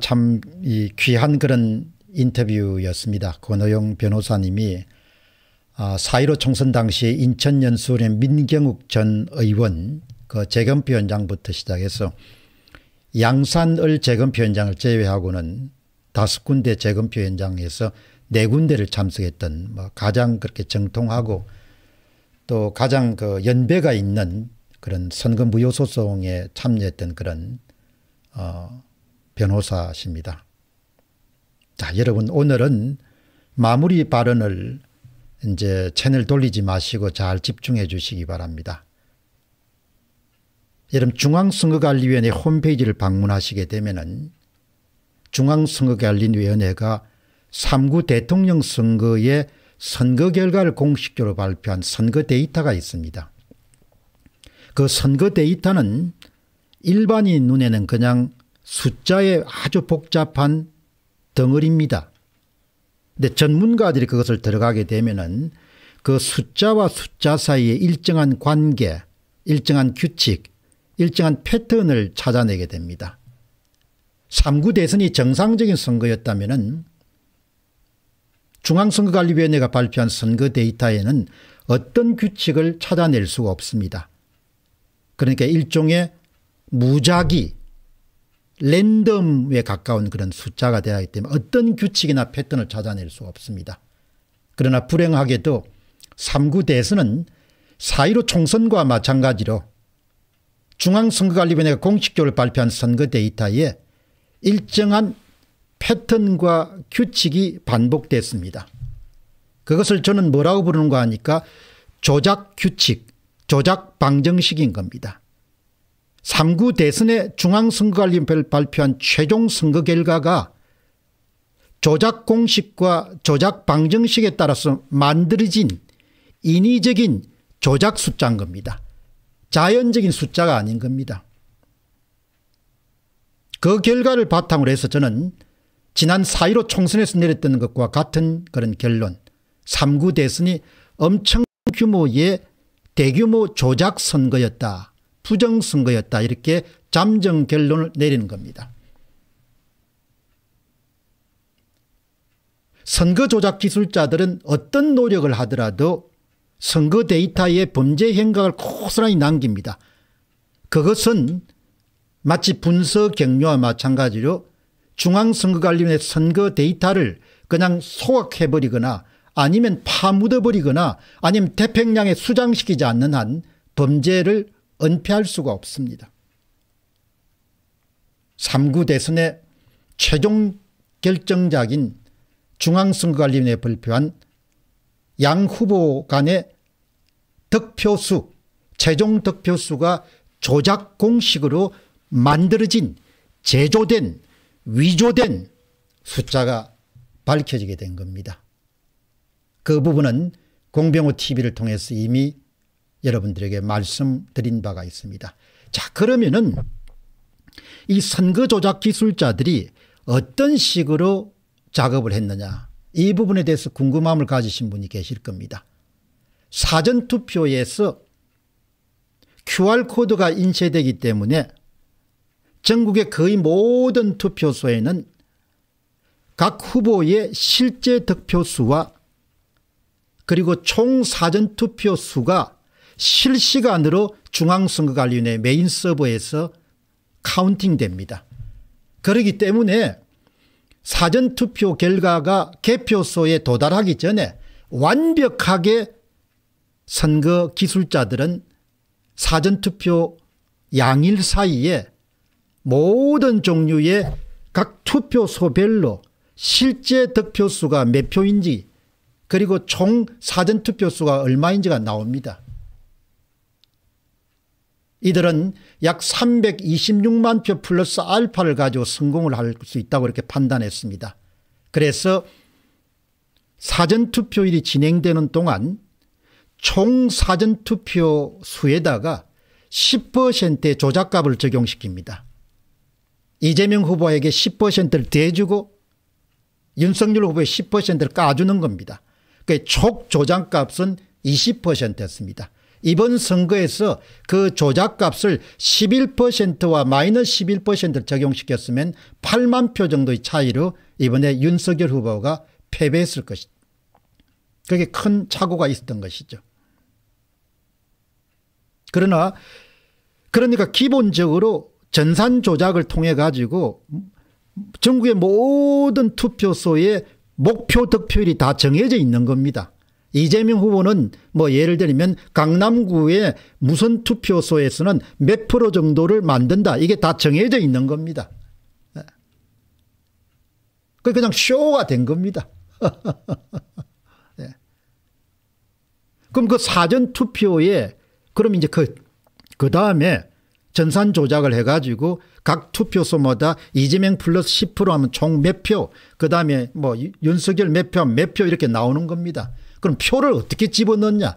참이 귀한 그런 인터뷰였습니다. 권호영 변호사님이 아, 4.15 총선 당시에 인천연수원의 민경욱 전 의원 그 재검표 현장부터 시작해서 양산을 재검표 현장을 제외하고는 다섯 군데 재검표 현장에서 네 군데를 참석했던 뭐 가장 그렇게 정통하고 또 가장 그 연배가 있는 그런 선거 무효 소송에 참여했던 그런 어 변호사십니다. 자, 여러분 오늘은 마무리 발언을 이제 채널 돌리지 마시고 잘 집중해 주시기 바랍니다. 여러분 중앙선거관리위원회 홈페이지를 방문하시게 되면은 중앙선거관리위원회가 3구 대통령 선거의 선거 결과를 공식적으로 발표한 선거 데이터가 있습니다. 그 선거 데이터는 일반인 눈에는 그냥 숫자에 아주 복잡한 덩어리입니다. 근데 전문가들이 그것을 들어가게 되면은 그 숫자와 숫자 사이에 일정한 관계, 일정한 규칙, 일정한 패턴을 찾아내게 됩니다. 3구 대선이 정상적인 선거였다면은 중앙선거관리위원회가 발표한 선거 데이터에는 어떤 규칙을 찾아낼 수가 없습니다. 그러니까 일종의 무작위 랜덤에 가까운 그런 숫자가 되야 하기 때문에 어떤 규칙이나 패턴을 찾아낼 수 없습니다. 그러나 불행하게도 3구 대선은 4.15 총선과 마찬가지로 중앙선거관리위원회가 공식적으로 발표한 선거 데이터에 일정한 패턴과 규칙이 반복됐습니다. 그것을 저는 뭐라고 부르는가 하니까 조작 규칙, 조작 방정식인 겁니다. 3구 대선의 중앙선거관리위원회를 발표한 최종 선거 결과가 조작 공식과 조작 방정식에 따라서 만들어진 인위적인 조작 숫자인 겁니다. 자연적인 숫자가 아닌 겁니다. 그 결과를 바탕으로 해서 저는 지난 4.15 총선에서 내렸던 것과 같은 그런 결론 3구 대선이 엄청 규모의 대규모 조작 선거였다. 부정선거였다 이렇게 잠정 결론을 내리는 겁니다. 선거 조작 기술자들은 어떤 노력을 하더라도 선거 데이터의 범죄 행각을 고스란히 남깁니다. 그것은 마치 분석 경로와 마찬가지로 중앙선거관리위원회 선거 데이터를 그냥 소각해버리거나 아니면 파묻어버리거나 아니면 태평양에 수장시키지 않는 한 범죄를 은폐할 수가 없습니다. 3구 대선의 최종 결정작인 중앙선거관리위원회 발표한 양 후보 간의 득표수 최종 득표수가 조작 공식으로 만들어진 제조된 위조된 숫자가 밝혀지게 된 겁니다. 그 부분은 공병호 TV를 통해서 이미 여러분들에게 말씀드린 바가 있습니다. 자 그러면은 이 선거 조작 기술자들이 어떤 식으로 작업을 했느냐 이 부분에 대해서 궁금함을 가지신 분이 계실 겁니다. 사전투표에서 QR코드가 인쇄되기 때문에 전국의 거의 모든 투표소에는 각 후보의 실제 득표수와 그리고 총 사전투표 수가 실시간으로 중앙선거관리위원회 메인 서버에서 카운팅됩니다. 그러기 때문에 사전투표 결과가 개표소에 도달하기 전에 완벽하게 선거 기술자들은 사전투표 양일 사이에 모든 종류의 각 투표소별로 실제 득표수가 몇 표인지 그리고 총 사전투표수가 얼마인지가 나옵니다. 이들은 약 326만 표 플러스 알파를 가지고 성공을 할 수 있다고 이렇게 판단했습니다. 그래서 사전투표일이 진행되는 동안 총 사전투표 수에다가 10%의 조작값을 적용시킵니다. 이재명 후보에게 10%를 대주고 윤석열 후보의 10%를 까주는 겁니다. 그촉조작값은 20%였습니다. 이번 선거에서 그 조작값을 11%와 마이너스 11%를 적용시켰으면 8만 표 정도의 차이로 이번에 윤석열 후보가 패배했을 것이 그게 큰 착오가 있었던 것이죠. 그러나 그러니까 기본적으로 전산 조작을 통해 가지고 전국의 모든 투표소에 목표 득표율이 다 정해져 있는 겁니다. 이재명 후보는 뭐 예를 들면 강남구의 무선 투표소에서는 몇 프로 정도를 만든다. 이게 다 정해져 있는 겁니다. 그 그냥 쇼가 된 겁니다. 예. 그럼 그 사전 투표에 그럼 이제 그, 그 다음에 전산 조작을 해가지고 각 투표소마다 이재명 플러스 10% 하면 총 몇 표, 그 다음에 뭐 윤석열 몇 표, 몇 표 이렇게 나오는 겁니다. 그럼 표를 어떻게 집어넣냐?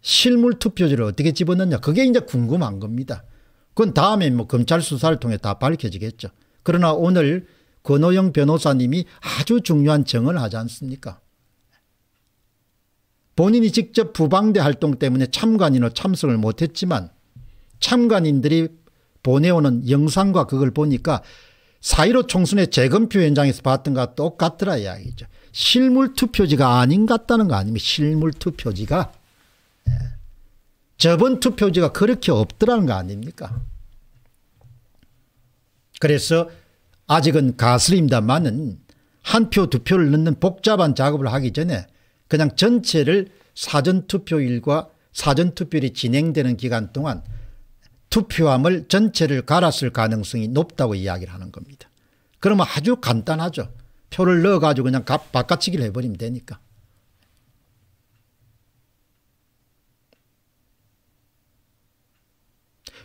실물 투표지를 어떻게 집어넣냐? 그게 이제 궁금한 겁니다. 그건 다음에 뭐 검찰 수사를 통해 다 밝혀지겠죠. 그러나 오늘 권호영 변호사님이 아주 중요한 정을 하지 않습니까? 본인이 직접 부방대 활동 때문에 참관인으로 참석을 못했지만 참관인들이 보내오는 영상과 그걸 보니까 사1 5 총선의 재검표 현장에서 봤던 것과 똑같더라 이야기죠. 실물 투표지가 아닌 것 같다는 거 아닙니까? 실물 투표지가. 예. 저번 투표지가 그렇게 없더라는 거 아닙니까? 그래서 아직은 가슬입니다만은 한 표, 두 표를 넣는 복잡한 작업을 하기 전에 그냥 전체를 사전투표일과 사전투표일이 진행되는 기간 동안 투표함을 전체를 갈았을 가능성이 높다고 이야기를 하는 겁니다. 그러면 아주 간단하죠. 표를 넣어가지고 그냥 값, 바꿔치기를 해버리면 되니까.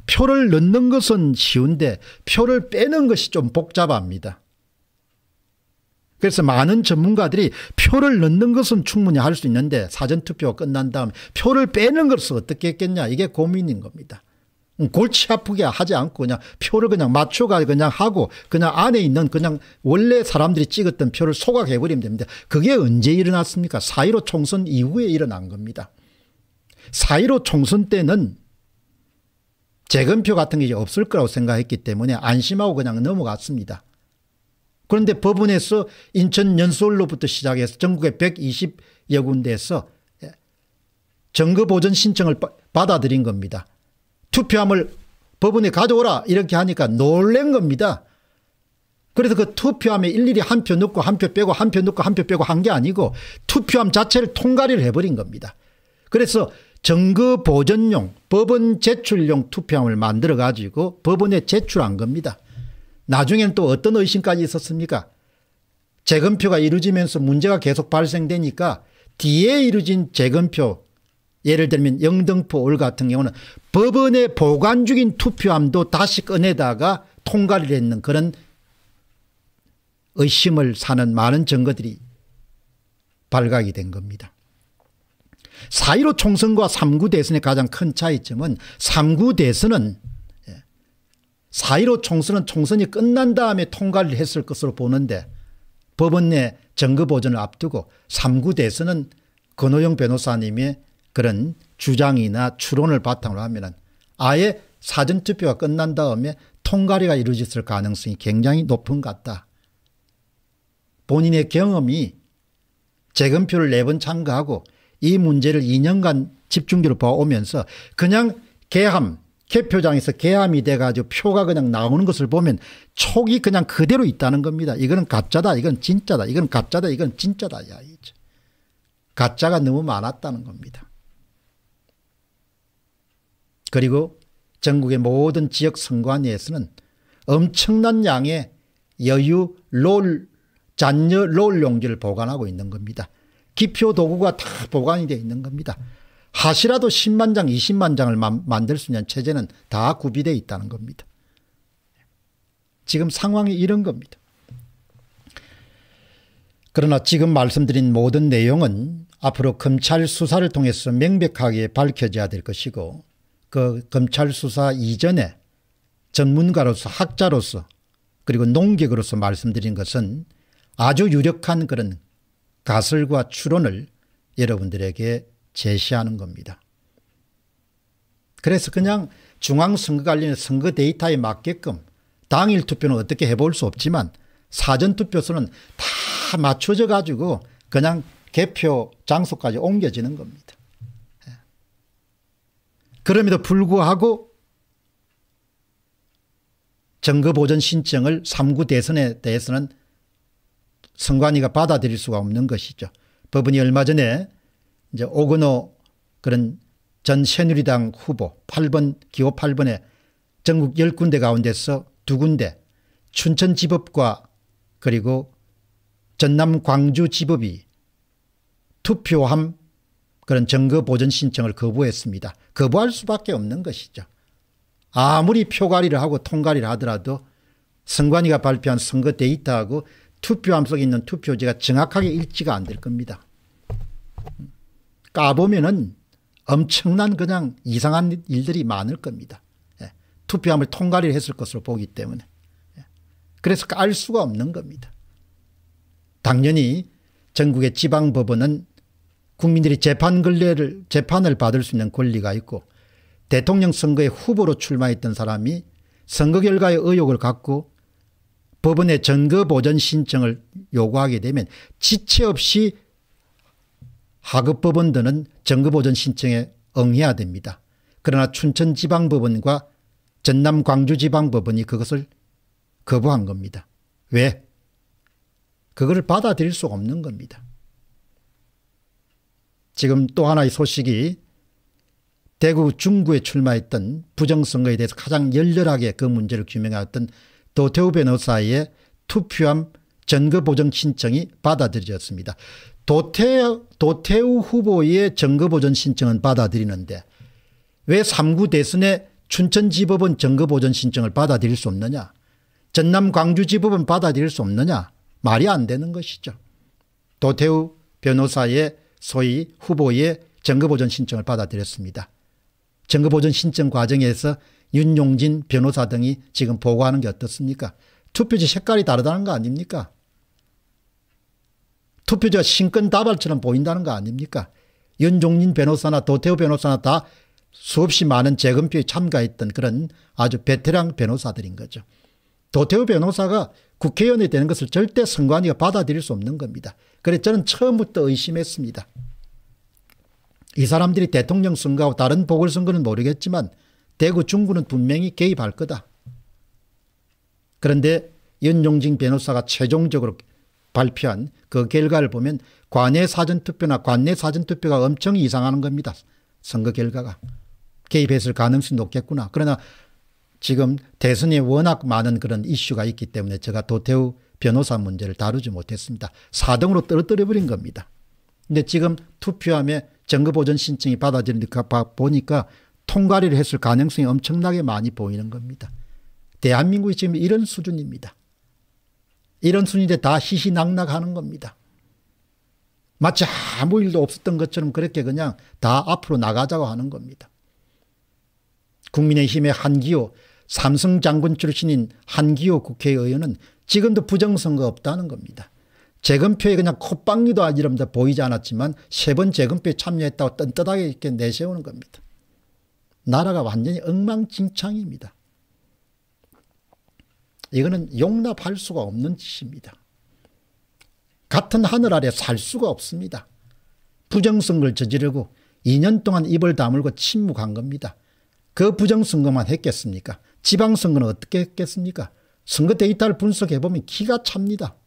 표를 넣는 것은 쉬운데 표를 빼는 것이 좀 복잡합니다. 그래서 많은 전문가들이 표를 넣는 것은 충분히 할 수 있는데 사전투표가 끝난 다음 표를 빼는 것은 어떻게 했겠냐 이게 고민인 겁니다. 골치 아프게 하지 않고 그냥 표를 그냥 맞춰가 그냥 하고 그냥 안에 있는 그냥 원래 사람들이 찍었던 표를 소각해버리면 됩니다. 그게 언제 일어났습니까? 4.15 총선 이후에 일어난 겁니다. 4.15 총선 때는 재검표 같은 게 없을 거라고 생각했기 때문에 안심하고 그냥 넘어갔습니다. 그런데 법원에서 인천 연수원로부터 시작해서 전국의 120여 군데에서 정거보전 신청을 받아들인 겁니다. 투표함을 법원에 가져오라 이렇게 하니까 놀란 겁니다. 그래서 그 투표함에 일일이 한 표 넣고 한 표 빼고 한 표 넣고 한 표 빼고 한 게 아니고 투표함 자체를 통과를 해버린 겁니다. 그래서 정거 보전용 법원 제출용 투표함을 만들어 가지고 법원에 제출한 겁니다. 나중엔 또 어떤 의심까지 있었습니까 재검표가 이루어지면서 문제가 계속 발생되니까 뒤에 이루어진 재검표 예를 들면 영등포 올 같은 경우는 법원에 보관 중인 투표함도 다시 꺼내다가 통과를 했는 그런 의심을 사는 많은 증거들이 발각이 된 겁니다. 4.15 총선과 3구 대선의 가장 큰 차이점은 3구 대선은 4.15 예, 총선은 총선이 끝난 다음에 통과를 했을 것으로 보는데 법원 내 증거 보존을 앞두고 3구 대선은 건호영 변호사님의 그런 주장이나 추론을 바탕으로 하면 아예 사전투표가 끝난 다음에 통과리가 이루어졌을 가능성이 굉장히 높은 것 같다. 본인의 경험이 재검표를 4번 참가하고 이 문제를 2년간 집중적으로 봐오면서 그냥 개함 개표장에서 개함이 돼가지고 표가 그냥 나오는 것을 보면 촉이 그냥 그대로 있다는 겁니다. 이거는 가짜다. 이건 진짜다. 이건 가짜다. 이건 진짜다. 야, 가짜가 너무 많았다는 겁니다. 그리고 전국의 모든 지역 선관위에서는 엄청난 양의 여유 롤 잔여 롤 용지를 보관하고 있는 겁니다. 기표 도구가 다 보관이 되어 있는 겁니다. 하시라도 10만 장, 20만 장을 마, 만들 수 있는 체제는 다 구비되어 있다는 겁니다. 지금 상황이 이런 겁니다. 그러나 지금 말씀드린 모든 내용은 앞으로 검찰 수사를 통해서 명백하게 밝혀져야 될 것이고 그 검찰 수사 이전에 전문가로서 학자로서 그리고 농객으로서 말씀드린 것은 아주 유력한 그런 가설과 추론을 여러분들에게 제시하는 겁니다. 그래서 그냥 중앙선거 관련 선거 데이터에 맞게끔 당일 투표는 어떻게 해볼 수 없지만 사전투표소는 다 맞춰져 가지고 그냥 개표 장소까지 옮겨지는 겁니다. 그럼에도 불구하고 정거보전 신청을 3구 대선에 대해서는 선관위가 받아들일 수가 없는 것이죠. 법원이 얼마 전에 이제 오근호 그런 전 새누리당 후보 8번 기호 8번에 전국 10군데 가운데서 두 군데 춘천지법과 그리고 전남 광주지법이 투표함 그런 증거 보전 신청을 거부했습니다. 거부할 수밖에 없는 것이죠. 아무리 표가리를 하고 통가리를 하더라도 선관위가 발표한 선거 데이터하고 투표함 속에 있는 투표지가 정확하게 일치가 안 될 겁니다. 까보면은 엄청난 그냥 이상한 일들이 많을 겁니다. 예. 투표함을 통과를 했을 것으로 보기 때문에. 예. 그래서 깔 수가 없는 겁니다. 당연히 전국의 지방법원은 국민들이 재판 근례를 재판을 받을 수 있는 권리가 있고 대통령 선거에 후보로 출마했던 사람이 선거 결과에 의혹을 갖고 법원에 전거 보전 신청을 요구하게 되면 지체 없이 하급 법원들은 전거 보전 신청에 응해야 됩니다. 그러나 춘천지방법원과 전남 광주지방법원이 그것을 거부한 겁니다. 왜? 그걸 받아들일 수 없는 겁니다. 지금 또 하나의 소식이 대구 중구에 출마했던 부정선거에 대해서 가장 열렬하게 그 문제를 규명하였던 도태우 변호사의 투표함 전거보정 신청이 받아들여졌습니다. 도태우, 도태우 후보의 전거보전 신청은 받아들이는데 왜 3구 대선에 춘천지법은 전거보전 신청을 받아들일 수 없느냐 전남 광주지법은 받아들일 수 없느냐 말이 안 되는 것이죠. 도태우 변호사의 소위 후보의 정거보존 신청을 받아들였습니다. 정거보존 신청 과정에서 윤용진 변호사 등이 지금 보고하는 게 어떻습니까? 투표지 색깔이 다르다는 거 아닙니까? 투표지가 신권다발처럼 보인다는 거 아닙니까? 윤종민 변호사나 도태호 변호사나 다 수없이 많은 재검표에 참가했던 그런 아주 베테랑 변호사들인 거죠. 도태호 변호사가 국회의원이 되는 것을 절대 선관위가 받아들일 수 없는 겁니다. 그래서 저는 처음부터 의심했습니다. 이 사람들이 대통령 선거하고 다른 보궐선거는 모르겠지만 대구 중구는 분명히 개입할 거다. 그런데 연용진 변호사가 최종적으로 발표한 그 결과를 보면 관내 사전투표나 관내 사전투표가 엄청 이상하 겁니다. 선거 결과가. 개입했을 가능성이 높겠구나. 그러나 지금 대선에 워낙 많은 그런 이슈가 있기 때문에 제가 도태우 변호사 문제를 다루지 못했습니다. 4등으로 떨어뜨려 버린 겁니다. 근데 지금 투표함에 정거보전 신청이 받아지는데 그 보니까 통과를 했을 가능성이 엄청나게 많이 보이는 겁니다. 대한민국이 지금 이런 수준입니다. 이런 수준인데 다 희희낙낙하는 겁니다. 마치 아무 일도 없었던 것처럼 그렇게 그냥 다 앞으로 나가자고 하는 겁니다. 국민의힘의 한기호, 삼성 장군 출신인 한기호 국회의원은 지금도 부정선거 없다는 겁니다. 재검표에 그냥 콧방귀도 이럽니다. 보이지 않았지만 세 번 재검표에 참여했다고 떤떠하게 이렇게 내세우는 겁니다. 나라가 완전히 엉망진창입니다. 이거는 용납할 수가 없는 짓입니다. 같은 하늘 아래 살 수가 없습니다. 부정선거를 저지르고 2년 동안 입을 다물고 침묵한 겁니다. 그 부정선거만 했겠습니까? 지방선거는 어떻게 했겠습니까? 선거 데이터를 분석해보면 기가 찹니다.